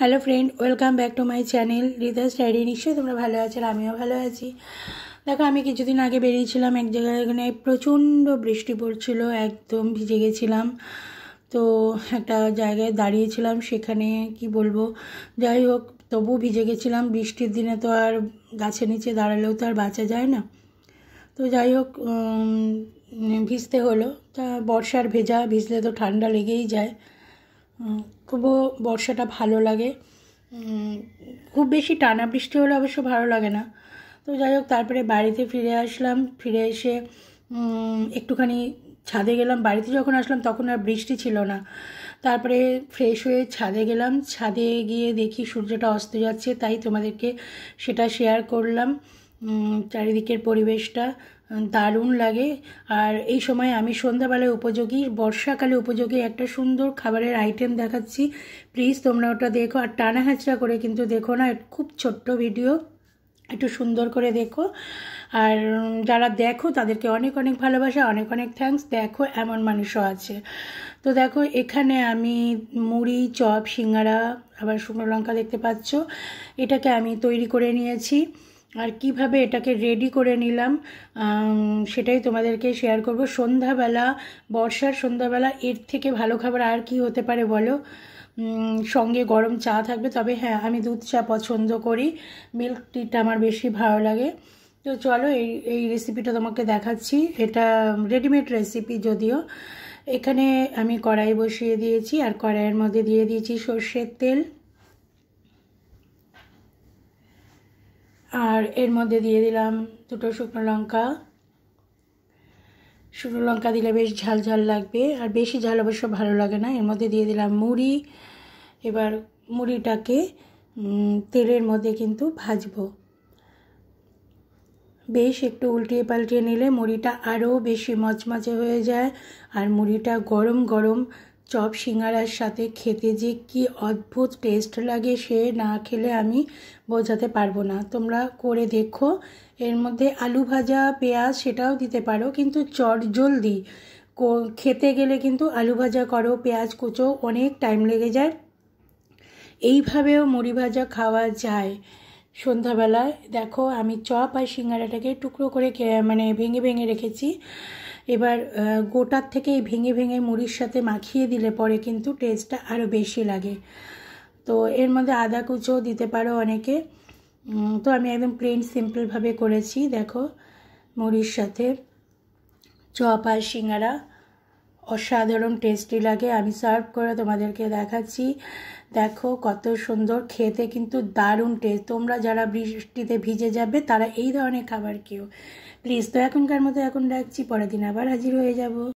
hello friend welcome back to my channel reader study নিশ্চয়ই তোমরা ভালো আছো আমিও ভালো আছি দেখো আমি কিছুদিন আগে বেরিয়েছিলাম এক জায়গায় এখানে প্রচণ্ড বৃষ্টি পড়ছিল একদম ভিজে গেছিলাম তো একটা জায়গায় দাঁড়িয়েছিলাম সেখানে কি বলবো যাই হোক তবু ভিজে গেছিলাম বৃষ্টির দিনে তো আর গাছের নিচে দাঁড়ালেও তো আর বাঁচা যায় না তো যাই হোক ভিজতে হলো তা বর্ষার ভেজা ভিজলে তো ঠান্ডা লেগেই যায় খুবও বর্ষাটা ভালো লাগে খুব বেশি টানা বৃষ্টি হলে অবশ্য ভালো লাগে না তো যাই হোক তারপরে বাড়িতে ফিরে আসলাম ফিরে এসে একটুখানি ছাদে গেলাম বাড়িতে যখন আসলাম তখন আর বৃষ্টি ছিল না তারপরে ফ্রেশ হয়ে ছাদে গেলাম ছাদে গিয়ে দেখি সূর্যটা অস্ত যাচ্ছে তাই তোমাদেরকে সেটা শেয়ার করলাম চারিদিকের পরিবেশটা দারুণ লাগে আর এই সময় আমি সন্ধ্যাবেলায় উপযোগী বর্ষাকালে উপযোগী একটা সুন্দর খাবারের আইটেম দেখাচ্ছি প্লিজ তোমরা ওটা দেখো আর টানা করে কিন্তু দেখো না খুব ছোট্ট ভিডিও একটু সুন্দর করে দেখো আর যারা দেখো তাদেরকে অনেক অনেক ভালোবাসা অনেক অনেক থ্যাংকস দেখো এমন মানুষও আছে তো দেখো এখানে আমি মুড়ি চপ সিঙ্গারা আবার শুকনো লঙ্কা দেখতে পাচ্ছ এটাকে আমি তৈরি করে নিয়েছি আর কিভাবে এটাকে রেডি করে নিলাম সেটাই তোমাদেরকে শেয়ার করব সন্ধ্যাবেলা বর্ষার সন্ধ্যাবেলা এর থেকে ভালো খাবার আর কি হতে পারে বলো সঙ্গে গরম চা থাকবে তবে হ্যাঁ আমি দুধ চা পছন্দ করি মিল্ক টিটা আমার বেশি ভালো লাগে তো চলো এই এই রেসিপিটা তোমাকে দেখাচ্ছি এটা রেডিমেড রেসিপি যদিও এখানে আমি কড়াই বসিয়ে দিয়েছি আর কড়াইয়ের মধ্যে দিয়ে দিয়েছি সর্ষের তেল আর এর মধ্যে দিয়ে দিলাম দুটো শুকনো লঙ্কা শুকনো লঙ্কা দিলে বেশ ঝাল ঝাল লাগবে আর বেশি ঝাল অবশ্য ভালো লাগে না এর মধ্যে দিয়ে দিলাম মুড়ি এবার মুড়িটাকে তেলের মধ্যে কিন্তু ভাজবো বেশ একটু উল্টিয়ে পাল্টিয়ে নিলে মুড়িটা আরও বেশি মচমচে হয়ে যায় আর মুড়িটা গরম গরম চপ সিঙ্গারার সাথে খেতে যে কি অদ্ভুত টেস্ট লাগে সে না খেলে আমি বোঝাতে পারবো না তোমরা করে দেখো এর মধ্যে আলু ভাজা পেঁয়াজ সেটাও দিতে পারো কিন্তু চট জলদি খেতে গেলে কিন্তু আলু ভাজা করো পেঁয়াজ কুচো অনেক টাইম লেগে যায় এইভাবেও মুড়ি ভাজা খাওয়া যায় সন্ধ্যাবেলায় দেখো আমি চপ আর সিঙ্গারাটাকে টুকরো করে মানে ভেঙে ভেঙে রেখেছি এবার গোটার থেকে ভেঙে ভেঙে মুড়ির সাথে মাখিয়ে দিলে পরে কিন্তু টেস্টটা আরও বেশি লাগে তো এর মধ্যে আদা কুচো দিতে পারো অনেকে তো আমি একদম প্লেন সিম্পলভাবে করেছি দেখো মুড়ির সাথে চপ আর সিঙ্গারা অসাধারণ টেস্টি লাগে আমি সার্ভ করে তোমাদেরকে দেখাচ্ছি দেখো কত সুন্দর খেতে কিন্তু দারুণ টেস্ট তোমরা যারা বৃষ্টিতে ভিজে যাবে তারা এই ধরনের খাবার খেও প্লিজ তো এখনকার মতো এখন রাখছি পরের দিন আবার হাজির হয়ে যাব